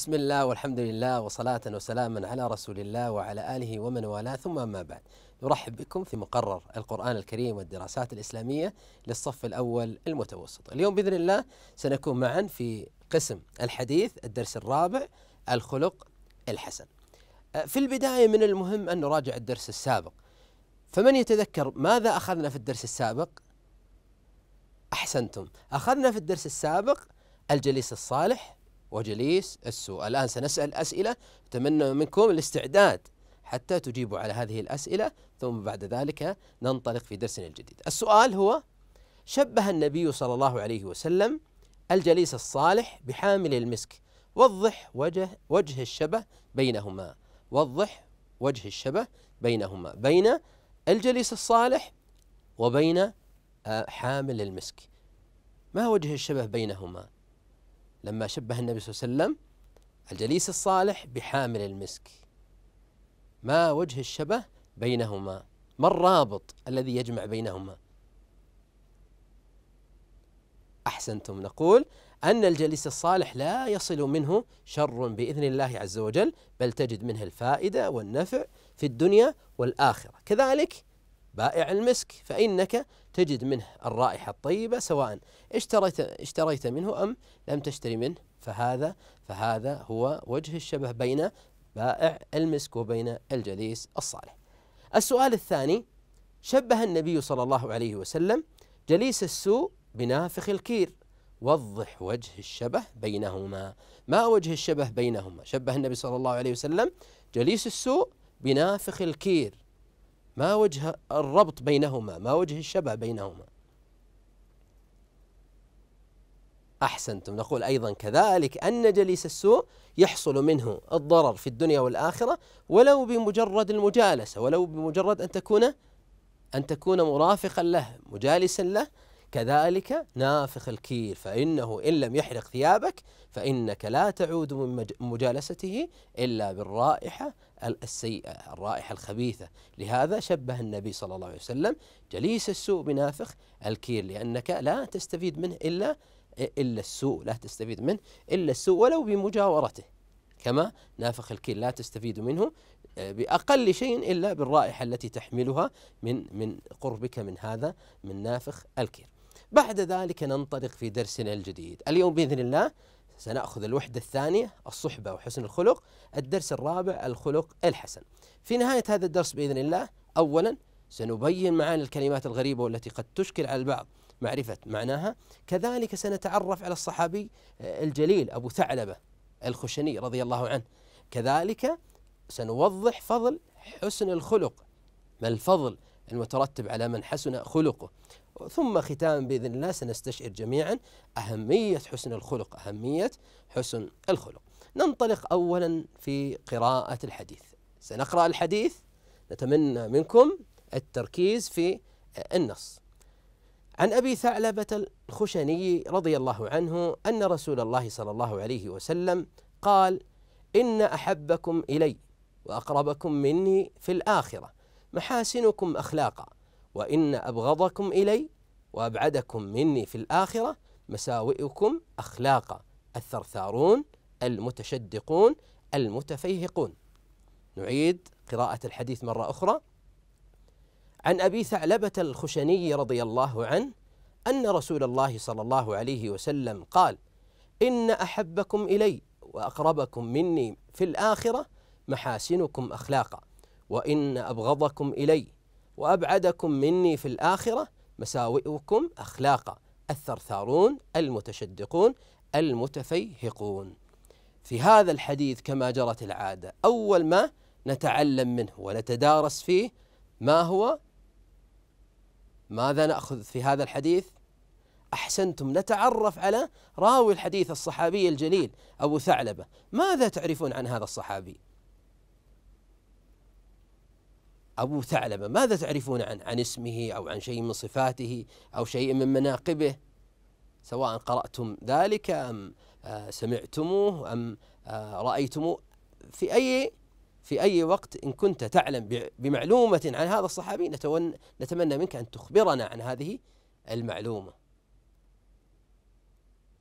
بسم الله والحمد لله وصلاة وسلاما على رسول الله وعلى آله ومن والاه ثم ما بعد نرحب بكم في مقرر القرآن الكريم والدراسات الإسلامية للصف الأول المتوسط اليوم بإذن الله سنكون معا في قسم الحديث الدرس الرابع الخلق الحسن أه، في البداية من المهم أن نراجع الدرس السابق فمن يتذكر ماذا أخذنا في الدرس السابق أحسنتم أخذنا في الدرس السابق الجليس الصالح وجليس السوء الآن سنسأل أسئلة أتمنى منكم الاستعداد حتى تجيبوا على هذه الأسئلة ثم بعد ذلك ننطلق في درسنا الجديد السؤال هو شبه النبي صلى الله عليه وسلم الجليس الصالح بحامل المسك وضح وجه وجه الشبه بينهما وضح وجه الشبه بينهما بين الجليس الصالح وبين آه، حامل المسك ما وجه الشبه بينهما لما شبه النبي صلى الله عليه وسلم الجليس الصالح بحامل المسك ما وجه الشبه بينهما ما الرابط الذي يجمع بينهما احسنتم نقول ان الجليس الصالح لا يصل منه شر باذن الله عز وجل بل تجد منه الفائده والنفع في الدنيا والاخره كذلك بائع المسك فإنك تجد منه الرائحة الطيبة سواء اشتريت اشتريت منه أم لم تشتري منه فهذا فهذا هو وجه الشبه بين بائع المسك وبين الجليس الصالح. السؤال الثاني شبه النبي صلى الله عليه وسلم جليس السوء بنافخ الكير وضح وجه الشبه بينهما ما وجه الشبه بينهما شبه النبي صلى الله عليه وسلم جليس السوء بنافخ الكير ما وجه الربط بينهما ما وجه الشبه بينهما أحسنتم نقول أيضا كذلك أن جليس السوء يحصل منه الضرر في الدنيا والآخرة ولو بمجرد المجالسة ولو بمجرد أن تكون أن تكون مرافقا له مجالسا له كذلك نافخ الكير فإنه إن لم يحرق ثيابك فإنك لا تعود من مجالسته إلا بالرائحة السيئة الرائحة الخبيثة لهذا شبه النبي صلى الله عليه وسلم جليس السوء بنافخ الكير لأنك لا تستفيد منه إلا إلا السوء لا تستفيد منه إلا السوء ولو بمجاورته كما نافخ الكير لا تستفيد منه آه، باقل شيء الا بالرائحه التي تحملها من من قربك من هذا من نافخ الكير. بعد ذلك ننطلق في درسنا الجديد اليوم بإذن الله سنأخذ الوحدة الثانية الصحبة وحسن الخلق الدرس الرابع الخلق الحسن في نهاية هذا الدرس بإذن الله أولا سنبين معاني الكلمات الغريبة والتي قد تشكل على البعض معرفة معناها كذلك سنتعرف على الصحابي آه، الجليل أبو ثعلبة الخشني رضي الله عنه كذلك سنوضح فضل حسن الخلق ما الفضل المترتب على من حسن خلقه ثم ختام باذن الله سنستشعر جميعا اهميه حسن الخلق، اهميه حسن الخلق. ننطلق اولا في قراءه الحديث. سنقرا الحديث نتمنى منكم التركيز في النص. عن ابي ثعلبه الخشني رضي الله عنه ان رسول الله صلى الله عليه وسلم قال: ان احبكم الي واقربكم مني في الاخره محاسنكم اخلاقا. وإن أبغضكم إلي وأبعدكم مني في الآخرة مساوئكم أخلاقا الثرثارون المتشدقون المتفيهقون نعيد قراءة الحديث مرة أخرى عن أبي ثعلبة الخشني رضي الله عنه أن رسول الله صلى الله عليه وسلم قال إن أحبكم إلي وأقربكم مني في الآخرة محاسنكم أخلاقا وإن أبغضكم إلي وأبعدكم مني في الآخرة مساوئكم أخلاقا الثرثارون المتشدقون المتفيهقون في هذا الحديث كما جرت العادة أول ما نتعلم منه ونتدارس فيه ما هو ماذا نأخذ في هذا الحديث أحسنتم نتعرف على راوي الحديث الصحابي الجليل أبو ثعلبة ماذا تعرفون عن هذا الصحابي أبو ثعلبة ماذا تعرفون عنه عن اسمه أو عن شيء من صفاته أو شيء من مناقبه سواء قرأتم ذلك أم آه، سمعتموه أم آه، رأيتموه في أي في أي وقت إن كنت تعلم بمعلومة عن هذا الصحابي نتمنى منك أن تخبرنا عن هذه المعلومة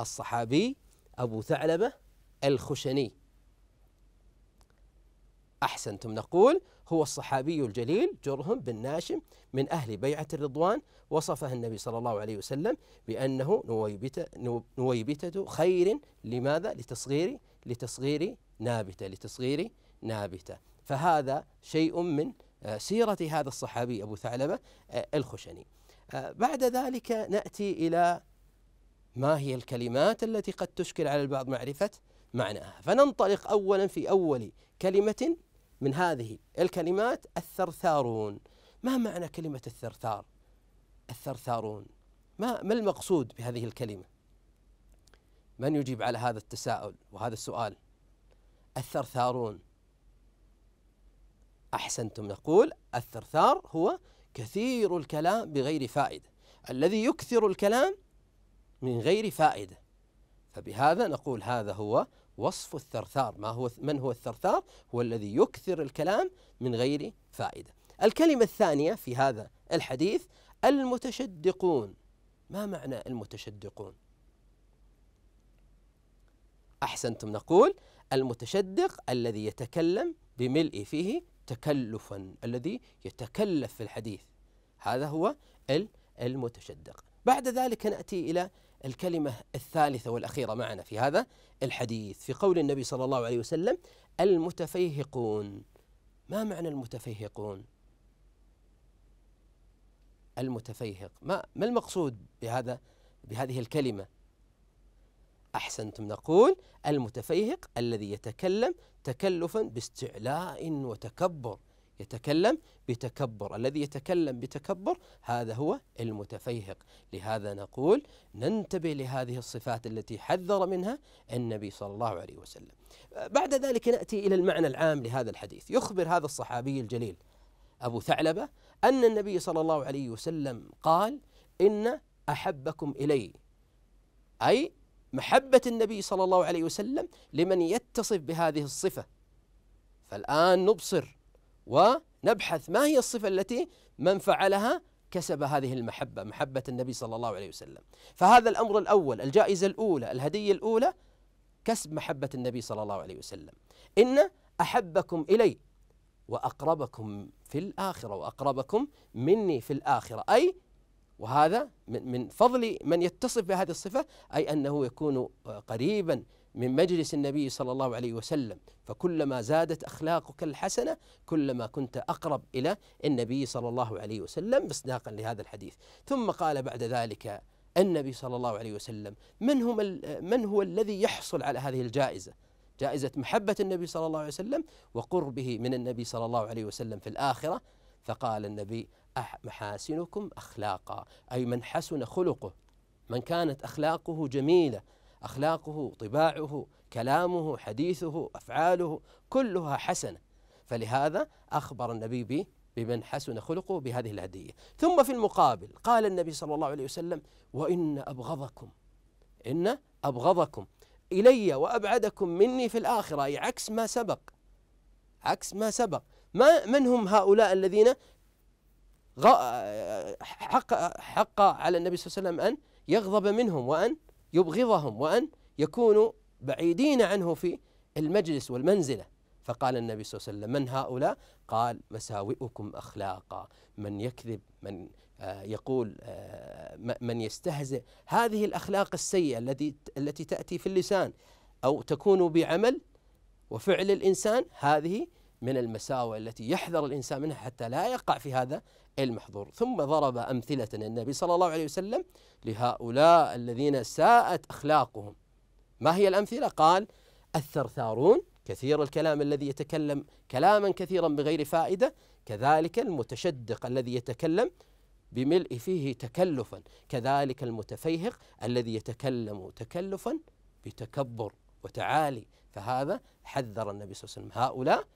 الصحابي أبو ثعلبة الخشني أحسنتم نقول هو الصحابي الجليل جرهم بن ناشم من أهل بيعة الرضوان وصفه النبي صلى الله عليه وسلم بأنه نويبتة, نويبتة خير لماذا؟ لتصغير لتصغير نابتة لتصغير نابتة فهذا شيء من آه، سيرة هذا الصحابي أبو ثعلبة آه، الخشني آه، بعد ذلك نأتي إلى ما هي الكلمات التي قد تشكل على البعض معرفة معناها فننطلق أولا في أول كلمة من هذه الكلمات الثرثارون ما معنى كلمة الثرثار الثرثارون ما ما المقصود بهذه الكلمة من يجيب على هذا التساؤل وهذا السؤال الثرثارون أحسنتم نقول الثرثار هو كثير الكلام بغير فائدة الذي يكثر الكلام من غير فائدة فبهذا نقول هذا هو وصف الثرثار ما هو من هو الثرثار هو الذي يكثر الكلام من غير فائدة الكلمة الثانية في هذا الحديث المتشدقون ما معنى المتشدقون أحسنتم نقول المتشدق الذي يتكلم بملء فيه تكلفا الذي يتكلف في الحديث هذا هو المتشدق بعد ذلك نأتي إلى الكلمة الثالثة والأخيرة معنا في هذا الحديث في قول النبي صلى الله عليه وسلم المتفيهقون ما معنى المتفيهقون؟ المتفيهق ما ما المقصود بهذا بهذه الكلمة؟ أحسنتم نقول المتفيهق الذي يتكلم تكلفا باستعلاء وتكبر يتكلم بتكبر الذي يتكلم بتكبر هذا هو المتفيهق لهذا نقول ننتبه لهذه الصفات التي حذر منها النبي صلى الله عليه وسلم بعد ذلك نأتي إلى المعنى العام لهذا الحديث يخبر هذا الصحابي الجليل أبو ثعلبة أن النبي صلى الله عليه وسلم قال إن أحبكم إلي أي محبة النبي صلى الله عليه وسلم لمن يتصف بهذه الصفة فالآن نبصر ونبحث ما هي الصفة التي من فعلها كسب هذه المحبة محبة النبي صلى الله عليه وسلم فهذا الأمر الأول الجائزة الأولى الهدية الأولى كسب محبة النبي صلى الله عليه وسلم إن أحبكم إلي وأقربكم في الآخرة وأقربكم مني في الآخرة أي وهذا من فضل من يتصف بهذه الصفة أي أنه يكون قريبا من مجلس النبي صلى الله عليه وسلم فكلما زادت اخلاقك الحسنه كلما كنت اقرب الى النبي صلى الله عليه وسلم مصداقا لهذا الحديث ثم قال بعد ذلك النبي صلى الله عليه وسلم من هم من هو الذي يحصل على هذه الجائزه جائزه محبه النبي صلى الله عليه وسلم وقربه من النبي صلى الله عليه وسلم في الاخره فقال النبي محاسنكم اخلاقا اي من حسن خلقه من كانت اخلاقه جميله اخلاقه طباعه كلامه حديثه افعاله كلها حسنه فلهذا اخبر النبي بمن حسن خلقه بهذه الهديه ثم في المقابل قال النبي صلى الله عليه وسلم وان ابغضكم ان ابغضكم الي وابعدكم مني في الاخره اي عكس ما سبق عكس ما سبق ما من هم هؤلاء الذين حق حق على النبي صلى الله عليه وسلم ان يغضب منهم وان يبغضهم وأن يكونوا بعيدين عنه في المجلس والمنزلة فقال النبي صلى الله عليه وسلم من هؤلاء قال مساوئكم أخلاقا من يكذب من آه، يقول آه، من يستهزئ هذه الأخلاق السيئة التي التي تأتي في اللسان أو تكون بعمل وفعل الإنسان هذه من المساوئ التي يحذر الإنسان منها حتى لا يقع في هذا المحظور ثم ضرب أمثلة النبي صلى الله عليه وسلم لهؤلاء الذين ساءت أخلاقهم ما هي الأمثلة؟ قال الثرثارون كثير الكلام الذي يتكلم كلاما كثيرا بغير فائدة كذلك المتشدق الذي يتكلم بملء فيه تكلفا كذلك المتفيهق الذي يتكلم تكلفا بتكبر وتعالي فهذا حذر النبي صلى الله عليه وسلم هؤلاء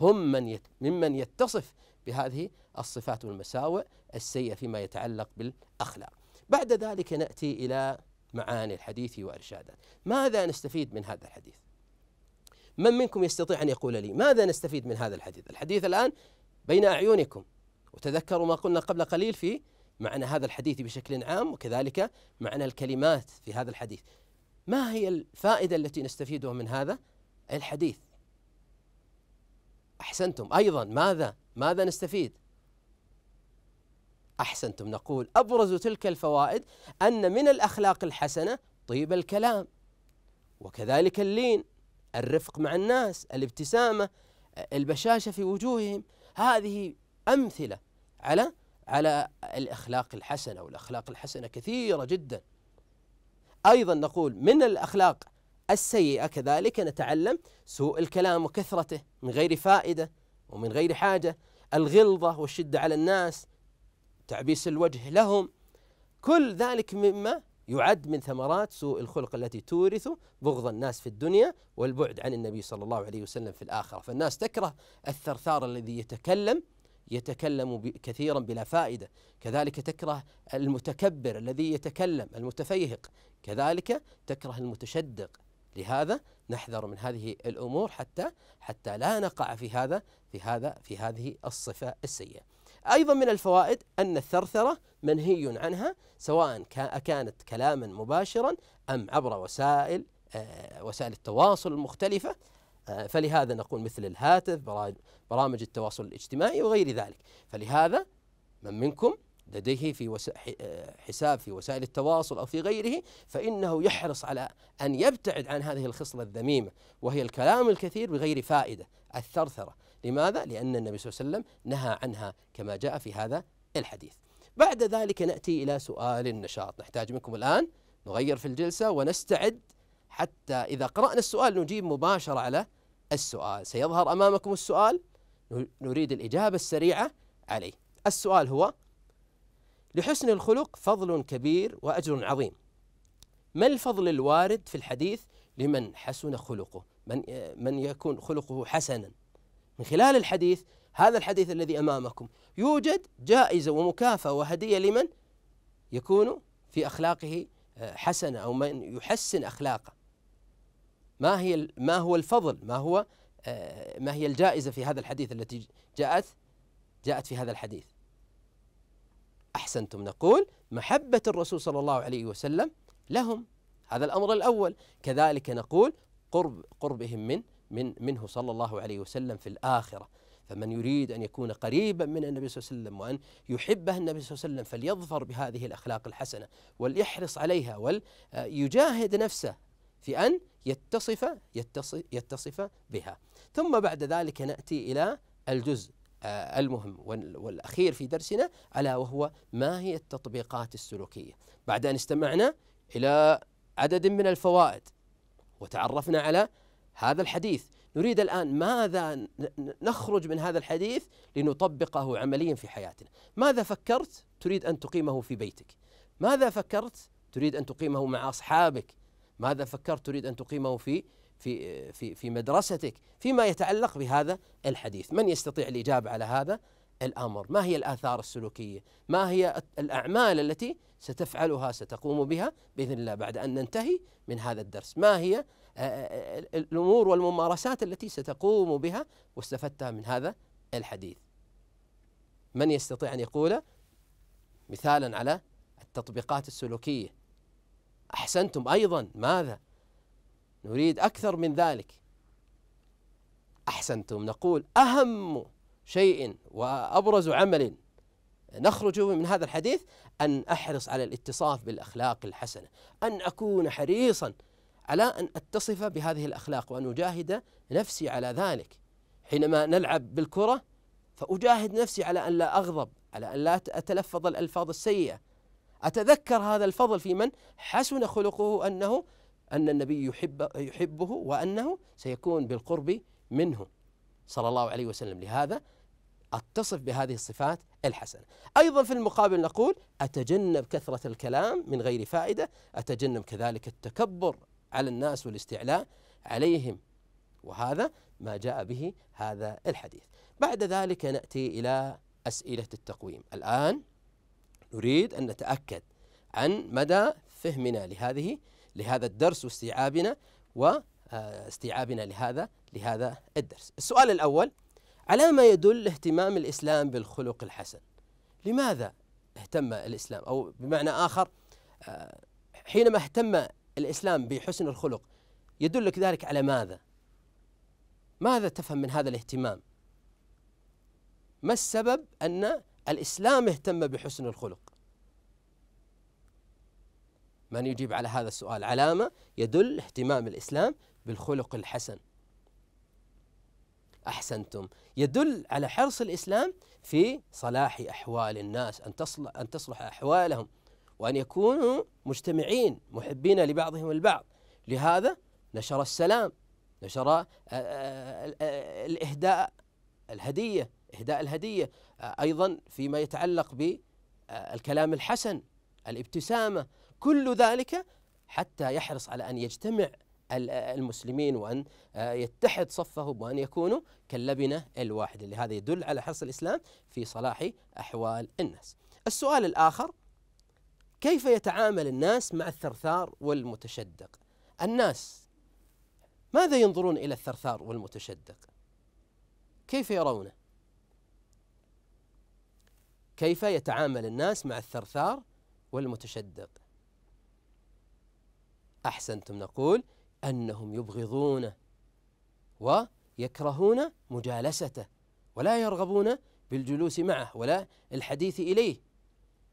هم من يت ممن يتصف بهذه الصفات والمساوئ السيئة فيما يتعلق بالأخلاق بعد ذلك نأتي إلى معاني الحديث وإرشادات ماذا نستفيد من هذا الحديث من منكم يستطيع أن يقول لي ماذا نستفيد من هذا الحديث الحديث الآن بين أعينكم وتذكروا ما قلنا قبل قليل في معنى هذا الحديث بشكل عام وكذلك معنى الكلمات في هذا الحديث ما هي الفائدة التي نستفيدها من هذا الحديث احسنتم ايضا ماذا؟ ماذا نستفيد؟ احسنتم نقول ابرز تلك الفوائد ان من الاخلاق الحسنه طيب الكلام وكذلك اللين الرفق مع الناس الابتسامه البشاشه في وجوههم هذه امثله على على الاخلاق الحسنه والاخلاق الحسنه كثيره جدا ايضا نقول من الاخلاق السيئة كذلك نتعلم سوء الكلام وكثرته من غير فائدة ومن غير حاجة الغلظة والشدة على الناس تعبيس الوجه لهم كل ذلك مما يعد من ثمرات سوء الخلق التي تورث بغض الناس في الدنيا والبعد عن النبي صلى الله عليه وسلم في الآخرة فالناس تكره الثرثار الذي يتكلم يتكلم كثيرا بلا فائدة كذلك تكره المتكبر الذي يتكلم المتفيهق كذلك تكره المتشدق لهذا نحذر من هذه الامور حتى حتى لا نقع في هذا في هذا في هذه الصفه السيئه. ايضا من الفوائد ان الثرثره منهي عنها سواء كانت كلاما مباشرا ام عبر وسائل آه، وسائل التواصل المختلفه آه، فلهذا نقول مثل الهاتف برامج التواصل الاجتماعي وغير ذلك فلهذا من منكم لديه في حساب في وسائل التواصل او في غيره فانه يحرص على ان يبتعد عن هذه الخصله الذميمه وهي الكلام الكثير بغير فائده الثرثره، لماذا؟ لان النبي صلى الله عليه وسلم نهى عنها كما جاء في هذا الحديث. بعد ذلك ناتي الى سؤال النشاط، نحتاج منكم الان نغير في الجلسه ونستعد حتى اذا قرانا السؤال نجيب مباشره على السؤال، سيظهر امامكم السؤال نريد الاجابه السريعه عليه. السؤال هو لحسن الخلق فضل كبير واجر عظيم. ما الفضل الوارد في الحديث لمن حسن خلقه، من من يكون خلقه حسنا. من خلال الحديث هذا الحديث الذي امامكم يوجد جائزه ومكافاه وهديه لمن يكون في اخلاقه آه، حسنه او من يحسن اخلاقه. ما هي ما هو الفضل؟ ما هو آه، ما هي الجائزه في هذا الحديث التي جاءت؟ جاءت في هذا الحديث. أحسنتم نقول محبة الرسول صلى الله عليه وسلم لهم هذا الأمر الأول كذلك نقول قرب قربهم من من منه صلى الله عليه وسلم في الآخرة فمن يريد أن يكون قريبا من النبي صلى الله عليه وسلم وأن يحبه النبي صلى الله عليه وسلم فليظفر بهذه الأخلاق الحسنة وليحرص عليها وليجاهد نفسه في أن يتصف يتصف, يتصف بها ثم بعد ذلك نأتي إلى الجزء آه، المهم والأخير في درسنا ألا وهو ما هي التطبيقات السلوكية بعد أن استمعنا إلى عدد من الفوائد وتعرفنا على هذا الحديث نريد الآن ماذا نخرج من هذا الحديث لنطبقه عمليا في حياتنا ماذا فكرت تريد أن تقيمه في بيتك ماذا فكرت تريد أن تقيمه مع أصحابك ماذا فكرت تريد أن تقيمه في في في في مدرستك فيما يتعلق بهذا الحديث، من يستطيع الاجابه على هذا الامر؟ ما هي الاثار السلوكيه؟ ما هي الاعمال التي ستفعلها ستقوم بها باذن الله بعد ان ننتهي من هذا الدرس؟ ما هي آه، آه، الامور والممارسات التي ستقوم بها واستفدتها من هذا الحديث؟ من يستطيع ان يقول مثالا على التطبيقات السلوكيه؟ احسنتم ايضا ماذا؟ نريد أكثر من ذلك أحسنتم نقول أهم شيء وأبرز عمل نخرج من هذا الحديث أن أحرص على الاتصاف بالأخلاق الحسنة أن أكون حريصا على أن أتصف بهذه الأخلاق وأن أجاهد نفسي على ذلك حينما نلعب بالكرة فأجاهد نفسي على أن لا أغضب على أن لا أتلفظ الألفاظ السيئة أتذكر هذا الفضل في من حسن خلقه أنه أن النبي يحب يحبه وأنه سيكون بالقرب منه صلى الله عليه وسلم لهذا أتصف بهذه الصفات الحسنة أيضا في المقابل نقول أتجنب كثرة الكلام من غير فائدة أتجنب كذلك التكبر على الناس والاستعلاء عليهم وهذا ما جاء به هذا الحديث بعد ذلك نأتي إلى أسئلة التقويم الآن نريد أن نتأكد عن مدى فهمنا لهذه لهذا الدرس واستيعابنا واستيعابنا آه، لهذا لهذا الدرس. السؤال الأول على ما يدل اهتمام الإسلام بالخلق الحسن. لماذا اهتم الإسلام أو بمعنى آخر آه، حينما اهتم الإسلام بحسن الخلق يدلك ذلك على ماذا؟ ماذا تفهم من هذا الاهتمام؟ ما السبب أن الإسلام اهتم بحسن الخلق؟ من يجيب على هذا السؤال علامة يدل اهتمام الإسلام بالخلق الحسن أحسنتم يدل على حرص الإسلام في صلاح أحوال الناس أن تصلح, أن تصلح أحوالهم وأن يكونوا مجتمعين محبين لبعضهم البعض لهذا نشر السلام نشر آه، آه، آه، الإهداء الهدية إهداء الهدية أيضا فيما يتعلق بالكلام الحسن الابتسامة كل ذلك حتى يحرص على أن يجتمع المسلمين وأن آه، يتحد صفهم وأن يكونوا كاللبنة الواحدة لهذا يدل على حرص الإسلام في صلاح أحوال الناس السؤال الآخر كيف يتعامل الناس مع الثرثار والمتشدق الناس ماذا ينظرون إلى الثرثار والمتشدق كيف يرونه كيف يتعامل الناس مع الثرثار والمتشدق أحسنتم نقول أنهم يبغضون ويكرهون مجالسته ولا يرغبون بالجلوس معه ولا الحديث إليه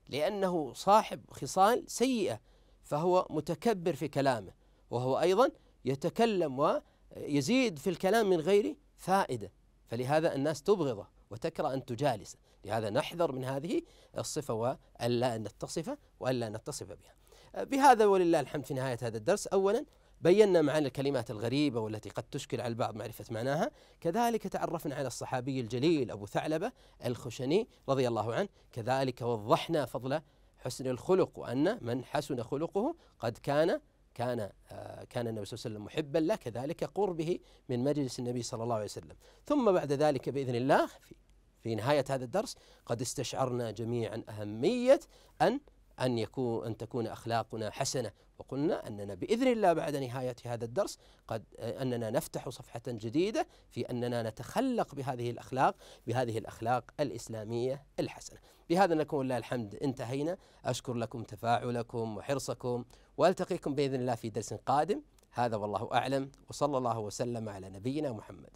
لأنه صاحب خصال سيئة فهو متكبر في كلامه وهو أيضا يتكلم ويزيد في الكلام من غير فائدة فلهذا الناس تبغضه وتكره أن تجالسه لهذا نحذر من هذه الصفة وألا نتصف وألا نتصف بها بهذا ولله الحمد في نهاية هذا الدرس أولا بينا معنا الكلمات الغريبة والتي قد تشكل على البعض معرفة معناها كذلك تعرفنا على الصحابي الجليل أبو ثعلبة الخشني رضي الله عنه كذلك وضحنا فضل حسن الخلق وأن من حسن خلقه قد كان كان آه، كان النبي صلى الله عليه وسلم محبا له كذلك قربه من مجلس النبي صلى الله عليه وسلم ثم بعد ذلك بإذن الله في في نهاية هذا الدرس قد استشعرنا جميعا أهمية أن أن يكون أن تكون أخلاقنا حسنة وقلنا أننا بإذن الله بعد نهاية هذا الدرس قد أننا نفتح صفحة جديدة في أننا نتخلق بهذه الأخلاق بهذه الأخلاق الإسلامية الحسنة بهذا نكون لله الحمد انتهينا أشكر لكم تفاعلكم وحرصكم وألتقيكم بإذن الله في درس قادم هذا والله أعلم وصلى الله وسلم على نبينا محمد